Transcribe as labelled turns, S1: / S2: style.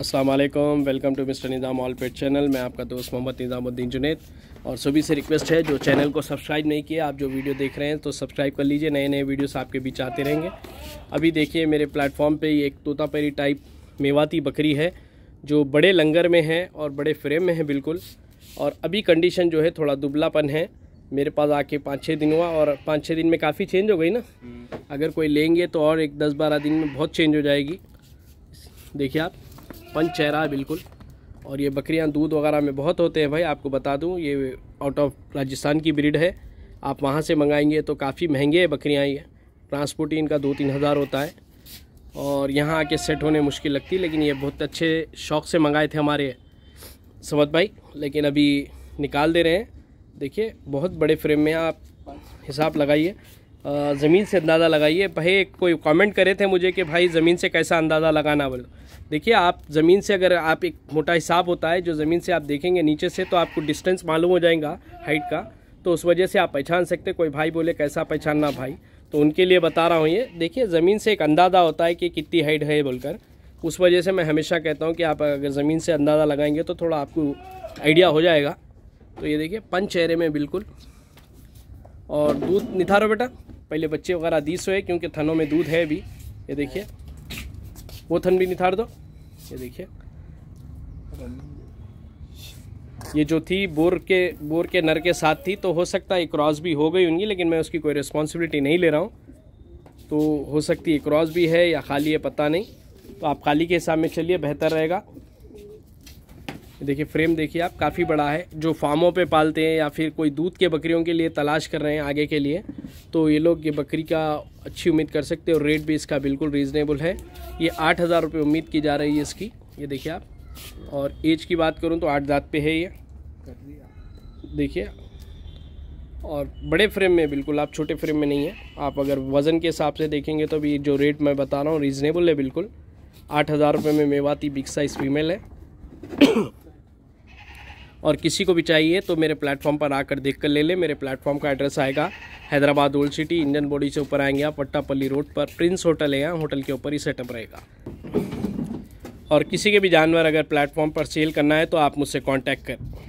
S1: Aslam welcome to mister Nizam all pet channel मैं आपका दोस्त मोहम्मद निज़ामुद्दीन जुनेद और सभी से रिक्वेस्ट है जो चैनल को सब्सक्राइब नहीं किया आप जो वीडियो देख रहे हैं तो सब्सक्राइब कर लीजिए नए नए वीडियोस आपके बीच आते रहेंगे अभी देखिए मेरे प्लेटफॉर्म पे एक तोतापरी टाइप मेवाती बकरी है जो बड़े लंगर में है और बड़े फ्रेम में है बिल्कुल और अभी कंडीशन जो है थोड़ा दुबलापन है मेरे पास आके पाँच छः दिन हुआ और पाँच छः दिन में काफ़ी चेंज हो गई ना हम्म। अगर कोई लेंगे तो और एक दस बारह दिन में बहुत चेंज हो जाएगी देखिए आप पंच है बिल्कुल और ये बकरियां दूध वगैरह में बहुत होते हैं भाई आपको बता दूं ये आउट ऑफ राजस्थान की ब्रिड है आप वहाँ से मंगाएंगे तो काफ़ी महंगे है बकरियाँ ये ट्रांसपोर्ट इनका दो तीन हज़ार होता है और यहाँ आके सेट होने मुश्किल लगती है लेकिन ये बहुत अच्छे शौक़ से मंगाए थे हमारे समझ भाई लेकिन अभी निकाल दे रहे हैं देखिए बहुत बड़े फ्रेम में आप हिसाब लगाइए ज़मीन से अंदाज़ा लगाइए भाई कोई कमेंट करे थे मुझे कि भाई ज़मीन से कैसा अंदाज़ा लगाना बोलो देखिए आप ज़मीन से अगर आप एक मोटा हिसाब होता है जो ज़मीन से आप देखेंगे नीचे से तो आपको डिस्टेंस मालूम हो जाएगा हाइट का तो उस वजह से आप पहचान सकते कोई भाई बोले कैसा पहचानना भाई तो उनके लिए बता रहा हूँ ये देखिए ज़मीन से एक अंदाज़ा होता है कि कितनी हाइट है बोलकर उस वजह से मैं हमेशा कहता हूँ कि आप अगर ज़मीन से अंदाज़ा लगाएंगे तो थोड़ा आपको आइडिया हो जाएगा तो ये देखिए पंच चेहरे में बिल्कुल और दूध निथारो बेटा पहले बच्चे वगैरह दी सोए क्योंकि थनों में दूध है भी ये देखिए वो थन भी निथार दो ये देखिए ये जो थी बोर के बोर के नर के साथ थी तो हो सकता है क्रॉस भी हो गई उनकी लेकिन मैं उसकी कोई रिस्पॉन्सिबिलिटी नहीं ले रहा हूँ तो हो सकती है क्रॉस भी है या खाली है पता नहीं तो आप खाली के हिसाब में चलिए बेहतर रहेगा देखिए फ्रेम देखिए आप काफ़ी बड़ा है जो फार्मों पे पालते हैं या फिर कोई दूध के बकरियों के लिए तलाश कर रहे हैं आगे के लिए तो ये लोग ये बकरी का अच्छी उम्मीद कर सकते हैं और रेट भी इसका बिल्कुल रीज़नेबल है ये आठ हज़ार रुपये उम्मीद की जा रही है इसकी ये देखिए आप और एज की बात करूँ तो आठ दाँत पे है ये देखिए और बड़े फ्रेम में बिल्कुल आप छोटे फ्रेम में नहीं है आप अगर वज़न के हिसाब से देखेंगे तो भी जो रेट मैं बता रहा हूँ रीज़नेबल है बिल्कुल आठ हज़ार रुपये में मेवाती बिग साइज़ फीमेल है और किसी को भी चाहिए तो मेरे प्लेटफॉर्म पर आकर देख कर ले ले मेरे प्लेटफॉर्म का एड्रेस आएगा Hyderabad old city Indian body से ऊपर आएंगे आप पट्टापल्ली रोड पर प्रिंस होटल है यहाँ होटल के ऊपर ही सेटअप रहेगा और किसी के भी जानवर अगर प्लेटफॉर्म पर सेल करना है तो आप मुझसे कॉन्टैक्ट करें